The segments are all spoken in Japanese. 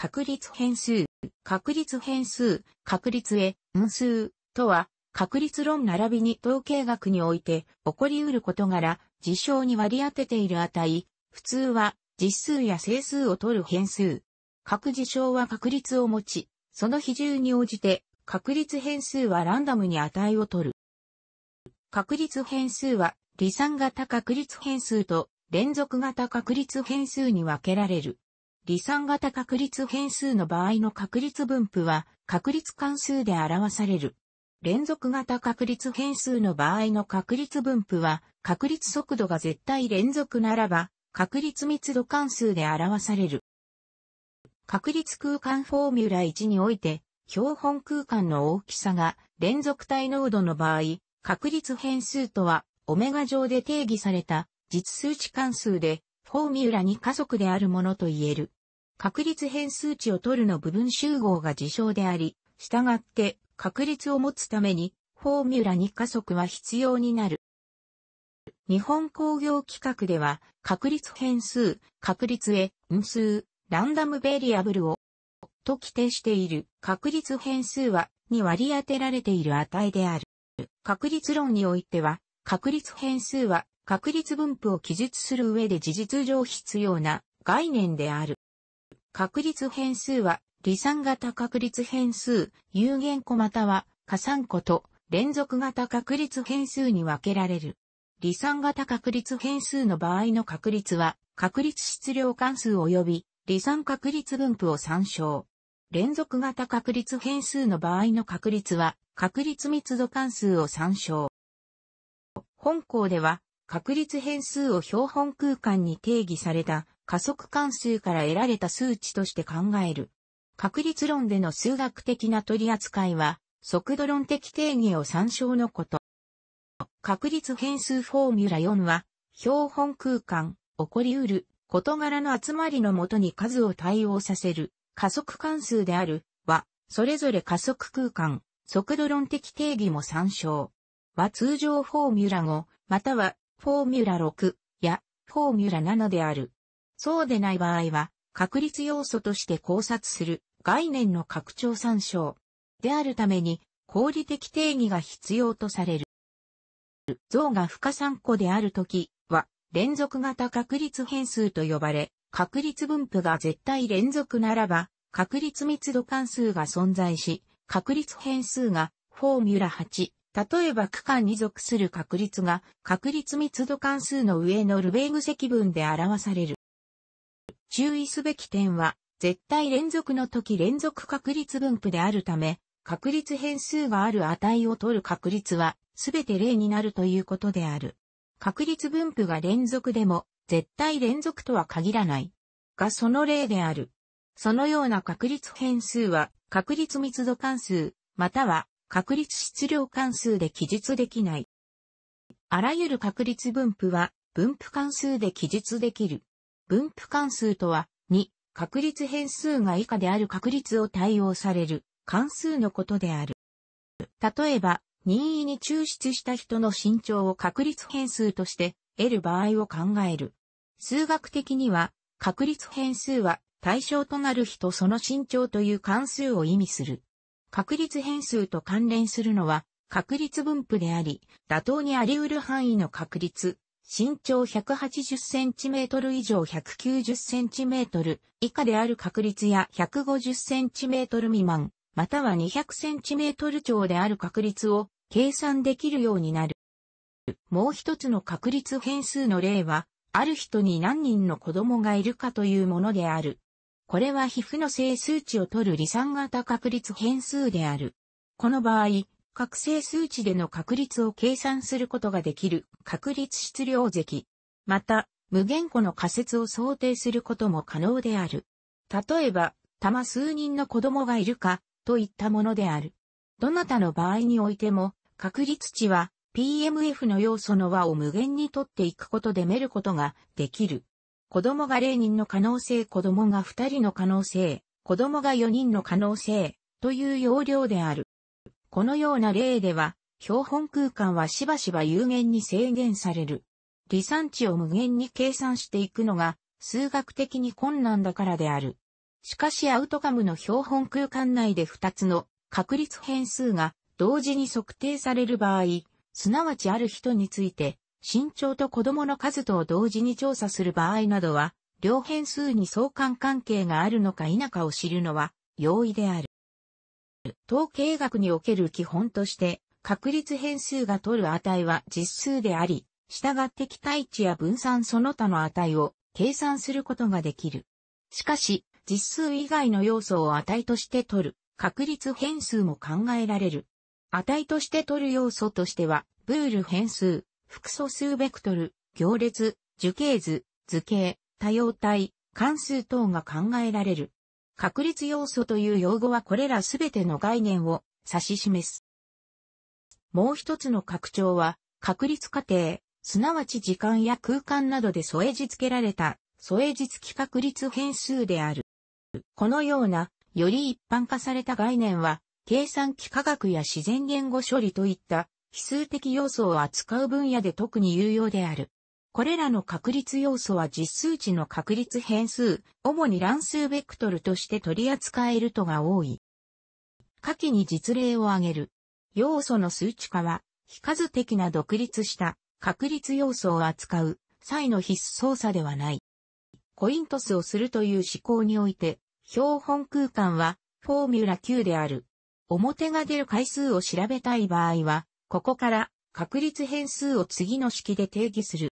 確率変数、確率変数、確率へ、分数、とは、確率論並びに統計学において起こり得る事柄、事象に割り当てている値、普通は実数や整数を取る変数。各事象は確率を持ち、その比重に応じて確率変数はランダムに値を取る。確率変数は離散型確率変数と連続型確率変数に分けられる。離散型確率変数の場合の確率分布は確率関数で表される。連続型確率変数の場合の確率分布は確率速度が絶対連続ならば確率密度関数で表される。確率空間フォーミュラ1において標本空間の大きさが連続体濃度の場合確率変数とはオメガ上で定義された実数値関数でフォーミュラに加速であるものと言える。確率変数値を取るの部分集合が事象であり、従って確率を持つためにフォーミュラに加速は必要になる。日本工業規格では確率変数、確率へ、因数、ランダムベリアブルをと規定している確率変数はに割り当てられている値である。確率論においては確率変数は確率分布を記述する上で事実上必要な概念である。確率変数は、離散型確率変数、有限個または加算個と連続型確率変数に分けられる。離散型確率変数の場合の確率は、確率質量関数及び離散確率分布を参照。連続型確率変数の場合の確率は、確率密度関数を参照。本項では、確率変数を標本空間に定義された加速関数から得られた数値として考える。確率論での数学的な取り扱いは、速度論的定義を参照のこと。確率変数フォーミュラ4は、標本空間、起こり得る、事柄の集まりのもとに数を対応させる、加速関数である、は、それぞれ加速空間、速度論的定義も参照。は通常フォーミュラ5、または、フォーミュラ6や、フォーミュラ7である。そうでない場合は、確率要素として考察する概念の拡張参照であるために、合理的定義が必要とされる。像が負荷3個であるときは、連続型確率変数と呼ばれ、確率分布が絶対連続ならば、確率密度関数が存在し、確率変数がフォーミュラ8、例えば区間に属する確率が確率密度関数の上のルベーグ積分で表される。注意すべき点は、絶対連続の時連続確率分布であるため、確率変数がある値を取る確率は、すべて0になるということである。確率分布が連続でも、絶対連続とは限らない。がその例である。そのような確率変数は、確率密度関数、または確率質量関数で記述できない。あらゆる確率分布は、分布関数で記述できる。分布関数とは、2、確率変数が以下である確率を対応される関数のことである。例えば、任意に抽出した人の身長を確率変数として得る場合を考える。数学的には、確率変数は対象となる人その身長という関数を意味する。確率変数と関連するのは確率分布であり、妥当にあり得る範囲の確率身長180センチメートル以上190センチメートル以下である確率や150センチメートル未満、または200センチメートル超である確率を計算できるようになる。もう一つの確率変数の例は、ある人に何人の子供がいるかというものである。これは皮膚の整数値を取る離散型確率変数である。この場合、覚醒数値での確率を計算することができる確率質量積。また、無限個の仮説を想定することも可能である。例えば、たま数人の子供がいるか、といったものである。どなたの場合においても、確率値は PMF の要素の和を無限にとっていくことで見ることができる。子供が0人の可能性、子供が2人の可能性、子供が4人の可能性、という要領である。このような例では、標本空間はしばしば有限に制限される。離散値を無限に計算していくのが数学的に困難だからである。しかしアウトカムの標本空間内で2つの確率変数が同時に測定される場合、すなわちある人について身長と子供の数とを同時に調査する場合などは、両変数に相関関係があるのか否かを知るのは容易である。統計学における基本として、確率変数が取る値は実数であり、従って期待値や分散その他の値を計算することができる。しかし、実数以外の要素を値として取る確率変数も考えられる。値として取る要素としては、ブール変数、複素数ベクトル、行列、樹形図、図形、多様体、関数等が考えられる。確率要素という用語はこれらすべての概念を指し示す。もう一つの拡張は、確率過程、すなわち時間や空間などで添え字付けられた、添え字付き確率変数である。このような、より一般化された概念は、計算機科学や自然言語処理といった、非数的要素を扱う分野で特に有用である。これらの確率要素は実数値の確率変数、主に乱数ベクトルとして取り扱えるとが多い。下記に実例を挙げる。要素の数値化は、非数的な独立した確率要素を扱う際の必須操作ではない。コイントスをするという思考において、標本空間はフォーミュラ Q である。表が出る回数を調べたい場合は、ここから確率変数を次の式で定義する。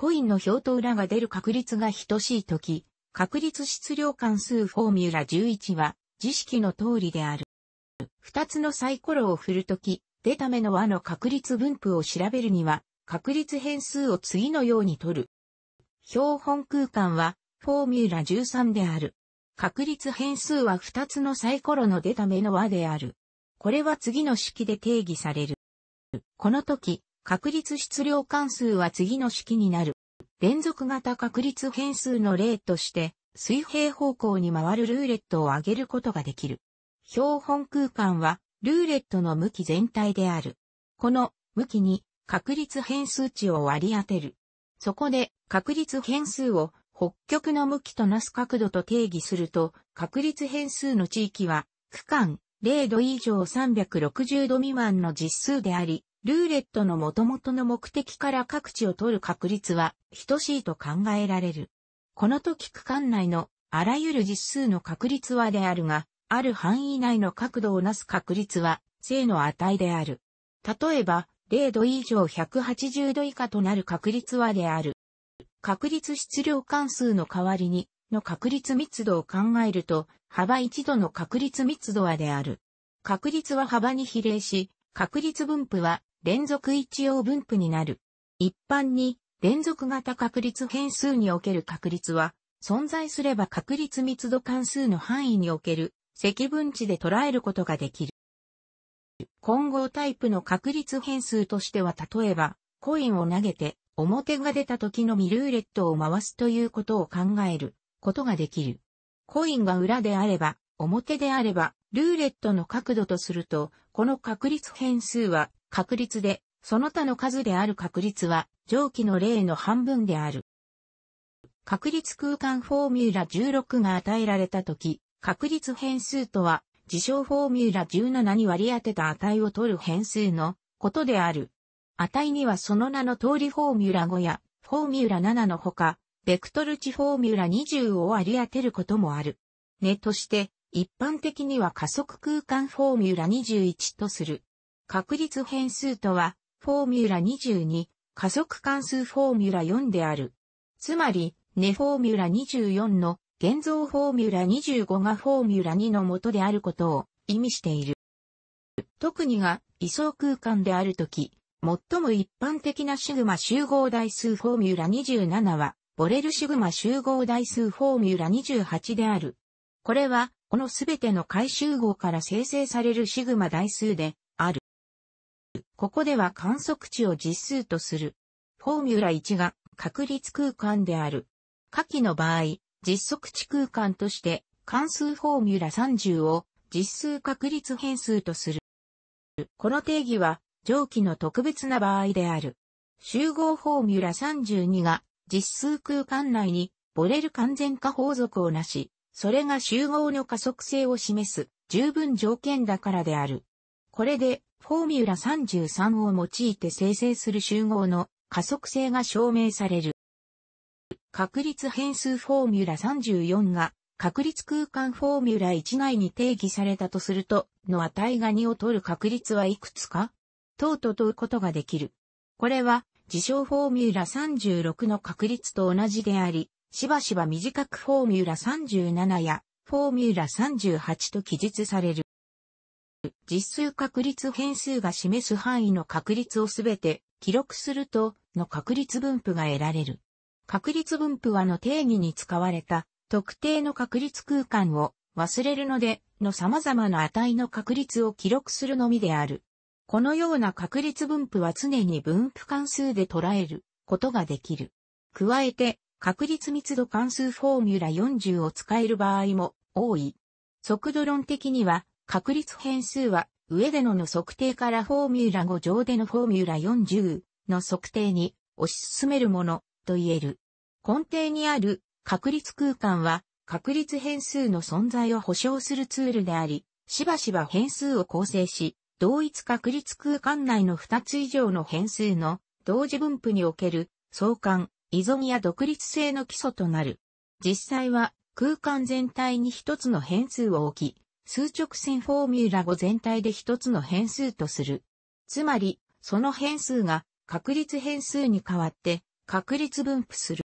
コインの表と裏が出る確率が等しいとき、確率質量関数フォーミュラ11は、知識の通りである。二つのサイコロを振るとき、出た目の和の確率分布を調べるには、確率変数を次のように取る。標本空間は、フォーミュラ13である。確率変数は二つのサイコロの出た目の和である。これは次の式で定義される。このき、確率質量関数は次の式になる。連続型確率変数の例として、水平方向に回るルーレットを上げることができる。標本空間は、ルーレットの向き全体である。この向きに確率変数値を割り当てる。そこで確率変数を北極の向きとなす角度と定義すると、確率変数の地域は区間0度以上360度未満の実数であり、ルーレットの元々の目的から各地を取る確率は等しいと考えられる。この時区間内のあらゆる実数の確率はであるが、ある範囲内の角度をなす確率は正の値である。例えば、0度以上180度以下となる確率はである。確率質量関数の代わりに、の確率密度を考えると、幅1度の確率密度はである。確率は幅に比例し、確率分布は連続一応分布になる。一般に、連続型確率変数における確率は、存在すれば確率密度関数の範囲における積分値で捉えることができる。混合タイプの確率変数としては例えば、コインを投げて表が出た時のみルーレットを回すということを考えることができる。コインが裏であれば、表であれば、ルーレットの角度とすると、この確率変数は確率で、その他の数である確率は、上記の例の半分である。確率空間フォーミュラ16が与えられたとき、確率変数とは、事象フォーミュラ17に割り当てた値を取る変数のことである。値にはその名の通りフォーミュラ5やフォーミュラ7のほか、ベクトル値フォーミュラ20を割り当てることもある。ねとして、一般的には加速空間フォーミュラ21とする。確率変数とは、フォーミュラ22、加速関数フォーミュラ4である。つまり、ネフォーミュラ24の現像フォーミュラ25がフォーミュラ2の元であることを意味している。特にが位相空間であるとき、最も一般的なシグマ集合代数フォーミュラ27は、ボレルシグマ集合代数フォーミュラ28である。これは、このすべての回集合から生成されるシグマ代数で、ここでは観測値を実数とする。フォーミュラ1が確率空間である。下記の場合、実測値空間として関数フォーミュラ30を実数確率変数とする。この定義は上記の特別な場合である。集合フォーミュラ32が実数空間内にボレル完全化法則をなし、それが集合の加速性を示す十分条件だからである。これでフォーミュラ33を用いて生成する集合の加速性が証明される。確率変数フォーミュラ34が確率空間フォーミュラ1内に定義されたとすると、の値が2を取る確率はいくつか等と問うことができる。これは、事象フォーミュラ36の確率と同じであり、しばしば短くフォーミュラ37やフォーミュラ38と記述される。実数確率変数が示す範囲の確率をすべて記録するとの確率分布が得られる。確率分布はの定義に使われた特定の確率空間を忘れるのでの様々な値の確率を記録するのみである。このような確率分布は常に分布関数で捉えることができる。加えて確率密度関数フォーミュラ40を使える場合も多い。速度論的には確率変数は、上でのの測定からフォーミュラ5上でのフォーミュラ40の測定に推し進めるものと言える。根底にある確率空間は確率変数の存在を保証するツールであり、しばしば変数を構成し、同一確率空間内の2つ以上の変数の同時分布における相関、依存や独立性の基礎となる。実際は空間全体に一つの変数を置き、数直線フォーミュラ5全体で一つの変数とする。つまり、その変数が確率変数に変わって確率分布する。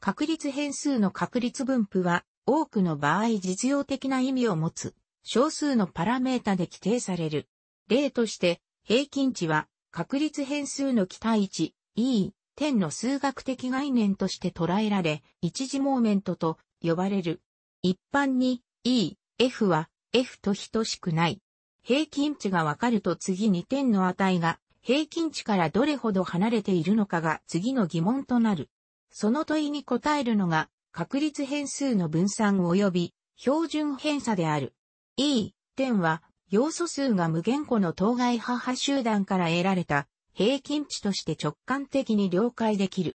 確率変数の確率分布は多くの場合実用的な意味を持つ少数のパラメータで規定される。例として平均値は確率変数の期待値 E 点の数学的概念として捉えられ一次モーメントと呼ばれる。一般に E f は f と等しくない。平均値がわかると次に点の値が平均値からどれほど離れているのかが次の疑問となる。その問いに答えるのが確率変数の分散及び標準偏差である。E 点は要素数が無限個の当該母集団から得られた平均値として直感的に了解できる。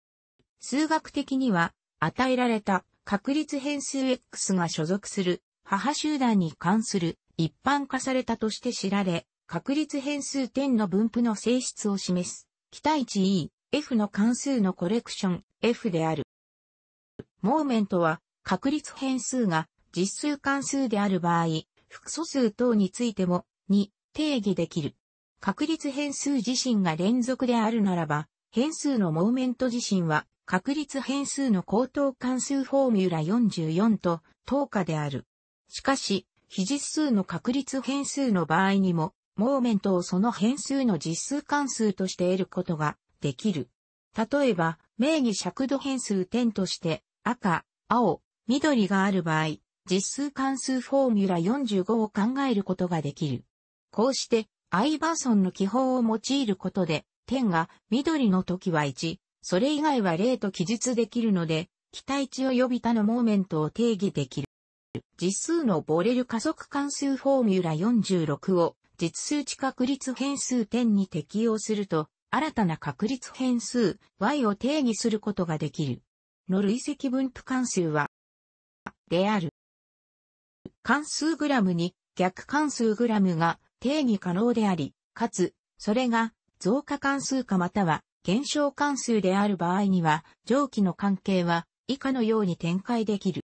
数学的には与えられた確率変数 X が所属する母集団に関する一般化されたとして知られ、確率変数点の分布の性質を示す、期待値 E、F の関数のコレクション、F である。モーメントは、確率変数が実数関数である場合、複素数等についても、に定義できる。確率変数自身が連続であるならば、変数のモーメント自身は、確率変数の高等関数フォーミュラ44と等価である。しかし、非実数の確率変数の場合にも、モーメントをその変数の実数関数として得ることができる。例えば、名義尺度変数点として赤、青、緑がある場合、実数関数フォーミュラ45を考えることができる。こうして、アイバーソンの記法を用いることで、点が緑の時は1、それ以外は0と記述できるので、期待値及び他のモーメントを定義できる。実数のボレル加速関数フォーミュラ46を実数値確率変数点に適用すると、新たな確率変数 y を定義することができる。の累積分布関数は、である。関数グラムに逆関数グラムが定義可能であり、かつ、それが増加関数かまたは減少関数である場合には、上記の関係は以下のように展開できる。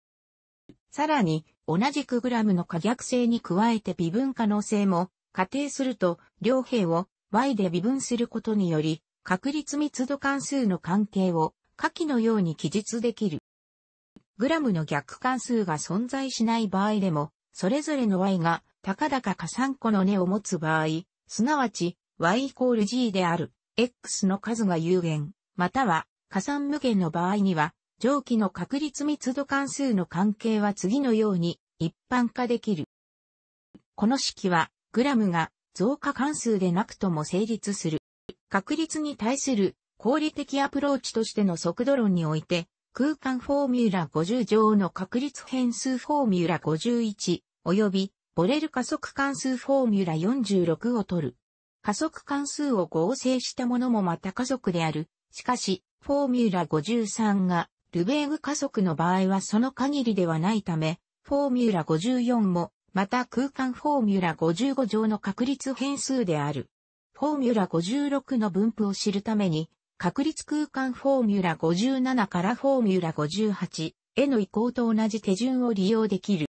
さらに、同じくグラムの可逆性に加えて微分可能性も仮定すると、両兵を y で微分することにより、確率密度関数の関係を下記のように記述できる。グラムの逆関数が存在しない場合でも、それぞれの y が高々か3個の根を持つ場合、すなわち y イコール g である x の数が有限、または加算無限の場合には、蒸気の確率密度関数の関係は次のように一般化できる。この式は、グラムが増加関数でなくとも成立する。確率に対する効率的アプローチとしての速度論において、空間フォーミュラ50乗の確率変数フォーミュラ51、及び、ボレル加速関数フォーミュラ46を取る。加速関数を合成したものもまた加速である。しかし、フォーミュラ53がルベーグ加速の場合はその限りではないため、フォーミュラ54も、また空間フォーミュラ55上の確率変数である。フォーミュラ56の分布を知るために、確率空間フォーミュラ57からフォーミュラ58への移行と同じ手順を利用できる。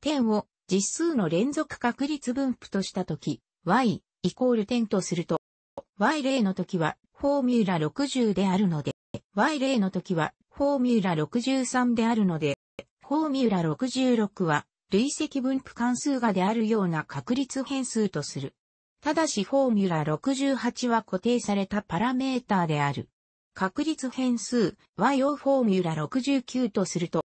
点を実数の連続確率分布としたとき、y イコール点とすると、y0 のときはフォーミュラ60であるので、Y 例の時は、フォーミュラ63であるので、フォーミュラ66は、累積分布関数がであるような確率変数とする。ただしフォーミュラ68は固定されたパラメータである。確率変数 y をフォーミュラ69とすると、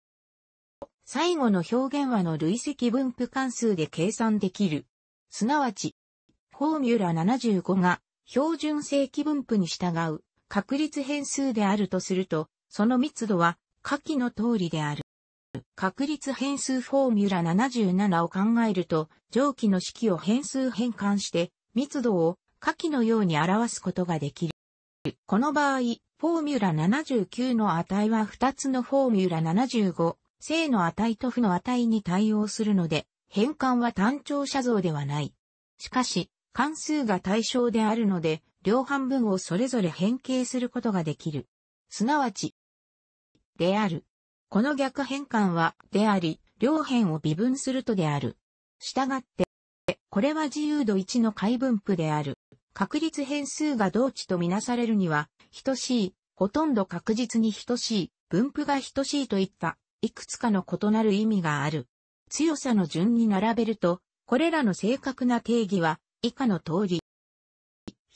最後の表現はの累積分布関数で計算できる。すなわち、フォーミュラ75が標準正規分布に従う確率変数であるとすると、その密度は下記の通りである。確率変数フォーミュラ77を考えると、上記の式を変数変換して、密度を下記のように表すことができる。この場合、フォーミュラ79の値は2つのフォーミュラ75、正の値と負の値に対応するので、変換は単調写像ではない。しかし、関数が対象であるので、両半分をそれぞれ変形することができる。すなわち、である。この逆変換は、であり、両辺を微分するとである。したがって、これは自由度1の解分布である。確率変数が同値とみなされるには、等しい、ほとんど確実に等しい、分布が等しいといった、いくつかの異なる意味がある。強さの順に並べると、これらの正確な定義は、以下の通り、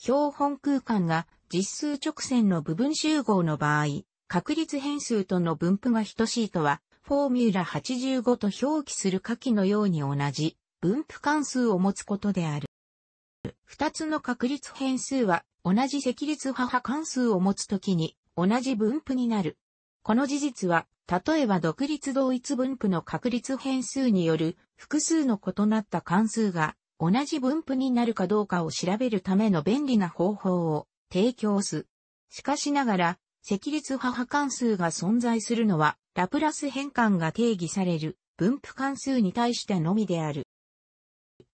標本空間が実数直線の部分集合の場合、確率変数との分布が等しいとは、フォーミュラ85と表記する下記のように同じ分布関数を持つことである。二つの確率変数は同じ積率母関数を持つときに同じ分布になる。この事実は、例えば独立同一分布の確率変数による複数の異なった関数が同じ分布になるかどうかを調べるための便利な方法を提供す。しかしながら、積立母関数が存在するのは、ラプラス変換が定義される分布関数に対してのみである。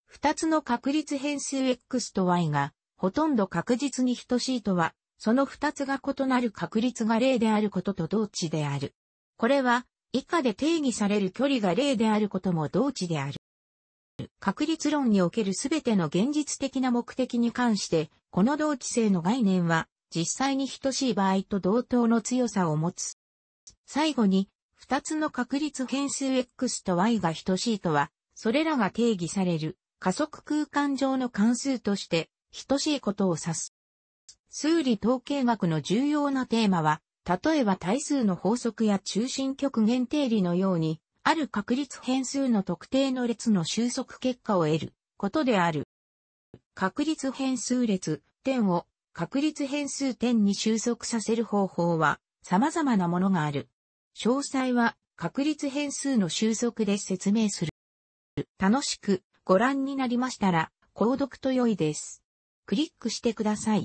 二つの確率変数 x と y が、ほとんど確実に等しいとは、その二つが異なる確率が0であることと同値である。これは、以下で定義される距離が0であることも同値である。確率論におけるすべての現実的な目的に関して、この同期性の概念は、実際に等しい場合と同等の強さを持つ。最後に、二つの確率変数 x と y が等しいとは、それらが定義される加速空間上の関数として等しいことを指す。数理統計学の重要なテーマは、例えば対数の法則や中心極限定理のように、ある確率変数の特定の列の収束結果を得ることである。確率変数列点を確率変数点に収束させる方法は様々なものがある。詳細は確率変数の収束で説明する。楽しくご覧になりましたら、購読と良いです。クリックしてください。